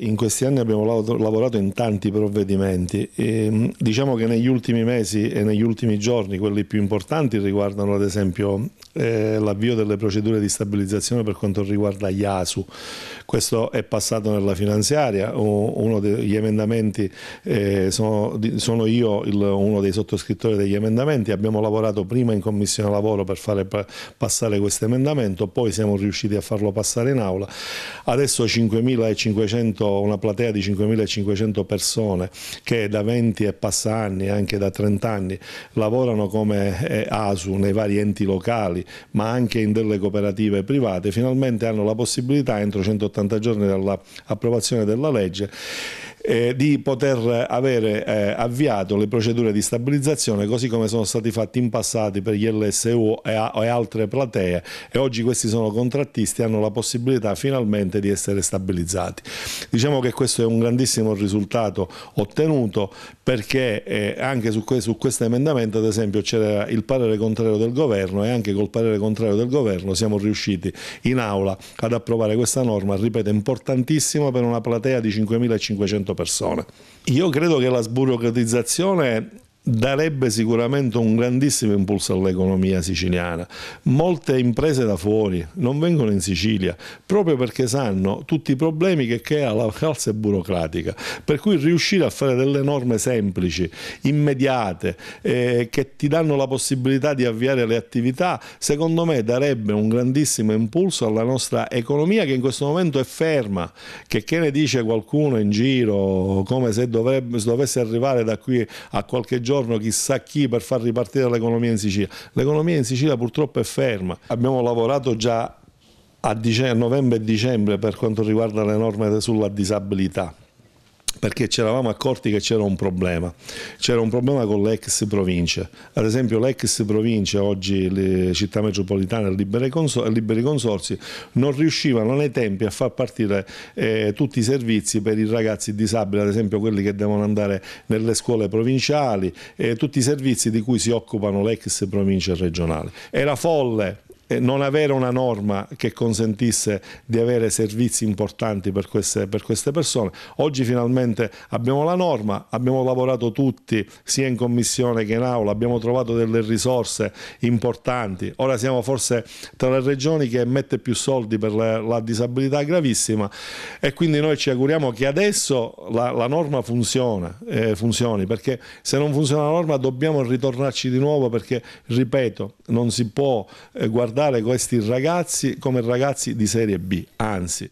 In questi anni abbiamo lavorato in tanti provvedimenti, e, ehm, diciamo che negli ultimi mesi e negli ultimi giorni quelli più importanti riguardano ad esempio eh, l'avvio delle procedure di stabilizzazione per quanto riguarda gli ASU, questo è passato nella finanziaria, uno degli emendamenti, eh, sono, sono, io il, uno dei sottoscrittori degli emendamenti, abbiamo lavorato prima in commissione lavoro per fare passare questo emendamento, poi siamo riusciti a farlo passare in aula, adesso 5.500 una platea di 5.500 persone che da 20 e passa anni, anche da 30 anni, lavorano come eh, ASU nei vari enti locali, ma anche in delle cooperative private, finalmente hanno la possibilità entro 180 giorni dall'approvazione della legge eh, di poter eh, avere eh, avviato le procedure di stabilizzazione così come sono stati fatti in passato per gli LSU e, a, e altre platee e oggi questi sono contrattisti e hanno la possibilità finalmente di essere stabilizzati. Diciamo che questo è un grandissimo risultato ottenuto perché eh, anche su, que su questo emendamento ad esempio c'era il parere contrario del governo e anche col parere contrario del governo siamo riusciti in aula ad approvare questa norma, ripeto, importantissima per una platea di 5.500 persone persone. Io credo che la sburocratizzazione darebbe sicuramente un grandissimo impulso all'economia siciliana. Molte imprese da fuori non vengono in Sicilia proprio perché sanno tutti i problemi che crea la calza burocratica, per cui riuscire a fare delle norme semplici, immediate, eh, che ti danno la possibilità di avviare le attività, secondo me darebbe un grandissimo impulso alla nostra economia che in questo momento è ferma, che, che ne dice qualcuno in giro come se dovrebbe, dovesse arrivare da qui a qualche giorno giorno chissà chi per far ripartire l'economia in Sicilia. L'economia in Sicilia purtroppo è ferma. Abbiamo lavorato già a, novembre e dicembre per quanto riguarda le norme sulla disabilità perché ci eravamo accorti che c'era un problema, c'era un problema con le ex province, ad esempio le ex province, oggi le città metropolitane e liberi, consorsi, non riuscivano nei tempi a far partire eh, tutti i servizi per i ragazzi disabili, ad esempio quelli che devono andare nelle scuole provinciali, eh, tutti i servizi di cui si occupano le ex province regionali. Era folle, eh, non avere una norma che consentisse di avere servizi importanti per queste, per queste persone. Oggi finalmente abbiamo la norma, abbiamo lavorato tutti sia in commissione che in aula, abbiamo trovato delle risorse importanti, ora siamo forse tra le regioni che mette più soldi per la, la disabilità gravissima e quindi noi ci auguriamo che adesso la, la norma funziona, eh, funzioni, perché se non funziona la norma dobbiamo ritornarci di nuovo perché, ripeto, non si può eh, guardare guardare questi ragazzi come ragazzi di Serie B, anzi